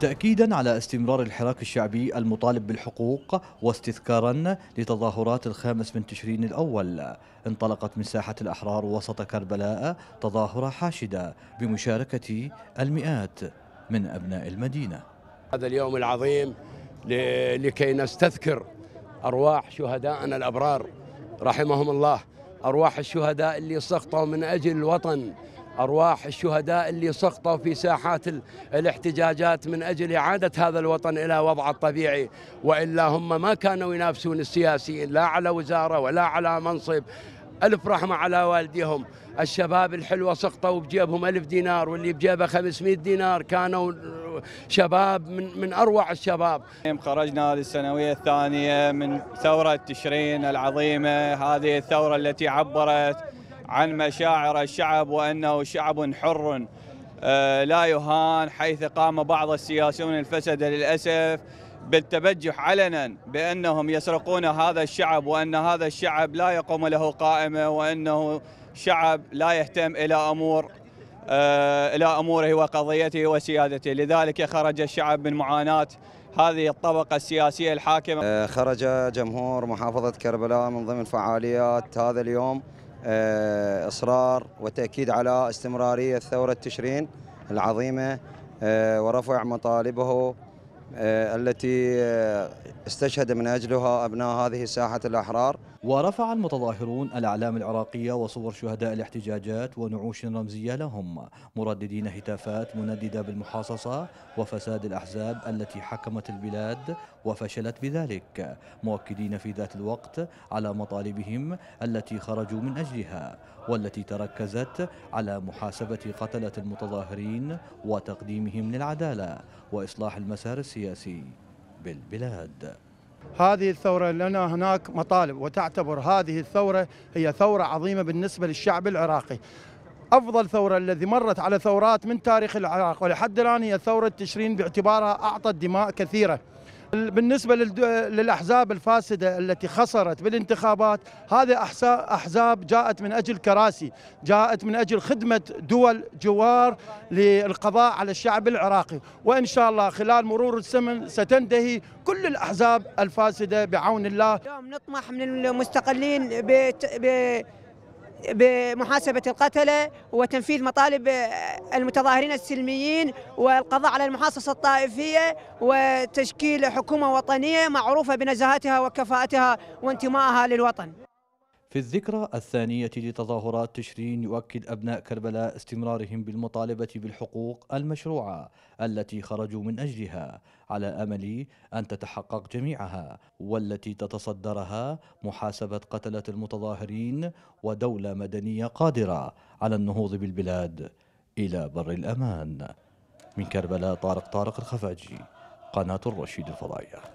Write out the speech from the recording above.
تأكيدا على استمرار الحراك الشعبي المطالب بالحقوق واستذكارا لتظاهرات الخامس من تشرين الأول انطلقت من ساحة الأحرار وسط كربلاء تظاهرة حاشدة بمشاركة المئات من أبناء المدينة هذا اليوم العظيم لكي نستذكر أرواح شهدائنا الأبرار رحمهم الله أرواح الشهداء اللي سقطوا من أجل الوطن أرواح الشهداء اللي سقطوا في ساحات الاحتجاجات من أجل إعادة هذا الوطن إلى وضعه الطبيعي وإلا هم ما كانوا ينافسون السياسيين لا على وزارة ولا على منصب ألف رحمة على والديهم الشباب الحلوة سقطوا بجيبهم ألف دينار واللي بجيبه 500 دينار كانوا شباب من, من أروع الشباب نعم، خرجنا للسنوية الثانية من ثورة تشرين العظيمة هذه الثورة التي عبرت عن مشاعر الشعب وأنه شعب حر آه، لا يهان حيث قام بعض السياسيون الفسد للأسف بالتبجح علنا بأنهم يسرقون هذا الشعب وأن هذا الشعب لا يقوم له قائمة وأنه شعب لا يهتم إلى أمور آه، إلى أموره وقضيته وسيادته لذلك خرج الشعب من معاناة هذه الطبقة السياسية الحاكمة آه، خرج جمهور محافظة كربلاء من ضمن فعاليات هذا اليوم آه، إصرار وتأكيد على استمرارية ثورة تشرين العظيمة آه، ورفع مطالبه آه، التي آه، استشهد من أجلها أبناء هذه ساحة الأحرار ورفع المتظاهرون الأعلام العراقية وصور شهداء الاحتجاجات ونعوش رمزية لهم مرددين هتافات منددة بالمحاصصة وفساد الأحزاب التي حكمت البلاد وفشلت بذلك مؤكدين في ذات الوقت على مطالبهم التي خرجوا من أجلها والتي تركزت على محاسبة قتلة المتظاهرين وتقديمهم للعدالة وإصلاح المسار السياسي السياسي بالبلاد هذه الثورة لنا هناك مطالب وتعتبر هذه الثورة هي ثورة عظيمة بالنسبة للشعب العراقي أفضل ثورة الذي مرت على ثورات من تاريخ العراق ولحد الآن هي ثورة تشرين باعتبارها أعطت دماء كثيرة بالنسبة للأحزاب الفاسدة التي خسرت بالانتخابات هذه أحزاب جاءت من أجل كراسي جاءت من أجل خدمة دول جوار للقضاء على الشعب العراقي وإن شاء الله خلال مرور السمن ستنتهي كل الأحزاب الفاسدة بعون الله اليوم نطمح من المستقلين بمحاسبة القتلة وتنفيذ مطالب المتظاهرين السلميين والقضاء على المحاصصة الطائفية وتشكيل حكومة وطنية معروفة بنزاهتها وكفاءتها وانتمائها للوطن في الذكرى الثانية لتظاهرات تشرين يؤكد أبناء كربلاء استمرارهم بالمطالبة بالحقوق المشروعة التي خرجوا من أجلها على أمل أن تتحقق جميعها والتي تتصدرها محاسبة قتلة المتظاهرين ودولة مدنية قادرة على النهوض بالبلاد إلى بر الأمان من كربلاء طارق طارق الخفاجي قناة الرشيد الفضائية